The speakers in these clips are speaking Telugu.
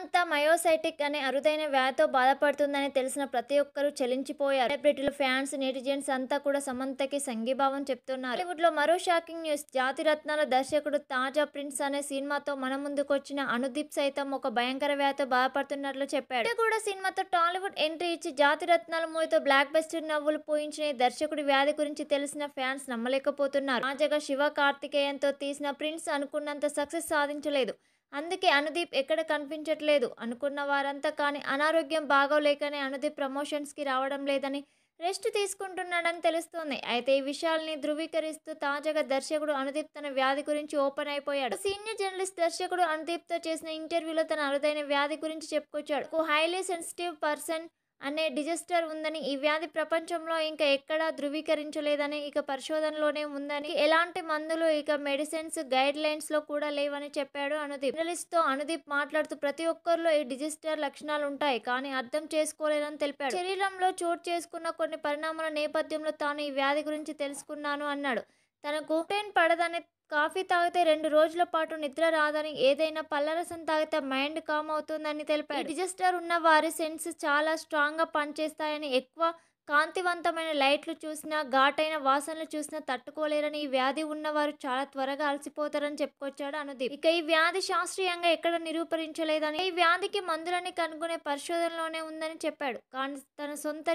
అంతా మయోసైటిక్ అనే అరుదైన వ్యాధితో బాధపడుతుందని తెలిసిన ప్రతి ఒక్కరూ చెలించిపోయారు సెలబ్రిటీలు ఫ్యాన్స్ నెటిజన్స్ అంతా కూడా సమంతకి సంఘీభావం చెప్తున్నారు హాలీవుడ్ లో మరో షాకింగ్ న్యూస్ జాతి రత్నాల దర్శకుడు తాజా ప్రిన్స్ అనే సినిమాతో మన ముందుకు వచ్చిన అనుదీప్ సైతం ఒక భయంకర వ్యాధితో బాధపడుతున్నట్లు చెప్పాడు ఇది కూడా సినిమాతో టాలీవుడ్ ఎంట్రీ ఇచ్చి జాతి రత్నాల మూవీతో బ్లాక్ బస్టర్ నవ్వులు పోయించిన దర్శకుడి వ్యాధి గురించి తెలిసిన ఫ్యాన్స్ నమ్మలేకపోతున్నారు తాజాగా శివ కార్తికేయంతో తీసిన ప్రిన్స్ అనుకున్నంత సక్సెస్ సాధించలేదు అందుకే అనుదీప్ ఎక్కడ కనిపించట్లేదు అనుకున్న వారంతా కానీ అనారోగ్యం బాగోలేకనే అనుదీప్ ప్రమోషన్స్కి రావడం లేదని రెస్ట్ తీసుకుంటున్నాడని తెలుస్తోంది అయితే ఈ విషయాల్ని ధృవీకరిస్తూ తాజాగా దర్శకుడు అనుదీప్ తన వ్యాధి గురించి ఓపెన్ అయిపోయాడు సీనియర్ జర్నలిస్ట్ దర్శకుడు అనుదీప్తో చేసిన ఇంటర్వ్యూలో తన అరుదైన వ్యాధి గురించి చెప్పుకొచ్చాడు హైలీ సెన్సిటివ్ పర్సన్ అనే డిజిస్టర్ ఉందని ఈ వ్యాధి ప్రపంచంలో ఇంకా ఎక్కడా ధృవీకరించలేదని ఇక పరిశోధనలోనే ఉందని ఎలాంటి మందులు ఇక మెడిసిన్స్ గైడ్ లైన్స్ లో కూడా లేవని చెప్పాడు అనుదీప్ తో అనుదీప్ మాట్లాడుతూ ప్రతి ఒక్కరిలో ఈ డిజాస్టర్ లక్షణాలు ఉంటాయి కానీ అర్థం చేసుకోలేదని తెలిపాడు శరీరంలో చోటు చేసుకున్న కొన్ని పరిణామాల నేపథ్యంలో తాను ఈ వ్యాధి గురించి తెలుసుకున్నాను అన్నాడు తనకు పెయిన్ పడదని కాఫీ తాగితే రెండు రోజుల పాటు నిద్ర రాదని ఏదైనా పల్లరసం తాగితే మైండ్ కామ్ అవుతుందని తెలిపారు డిజెస్టర్ ఉన్న వారి సెన్స్ చాలా స్ట్రాంగ్గా పనిచేస్తాయని ఎక్కువ కాంతివంతమైన లైట్లు చూసినా ఘాటైన వాసనలు చూసినా తట్టుకోలేరని ఈ వ్యాధి ఉన్నవారు చాలా త్వరగా అలసిపోతారని చెప్పుకొచ్చాడు అనుదీప్ ఇక ఈ వ్యాధి శాస్త్రీయంగా ఎక్కడ నిరూపరించలేదని ఈ వ్యాధికి మందులని కనుగొనే పరిశోధనలోనే ఉందని చెప్పాడు కానీ తన సొంత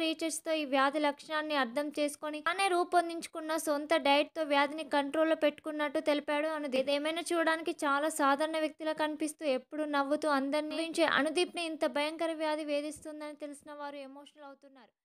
తో ఈ వ్యాధి లక్షణాన్ని అర్థం చేసుకొని తానే రూపొందించుకున్న సొంత డైట్తో వ్యాధిని కంట్రోల్లో పెట్టుకున్నట్టు తెలిపాడు అనుదీప్ ఏమైనా చూడడానికి చాలా సాధారణ వ్యక్తిలా కనిపిస్తూ ఎప్పుడు నవ్వుతూ అందరినీ ని ఇంత భయంకర వ్యాధి వేధిస్తుందని తెలిసిన వారు ఎమోషనల్ అవుతున్నారు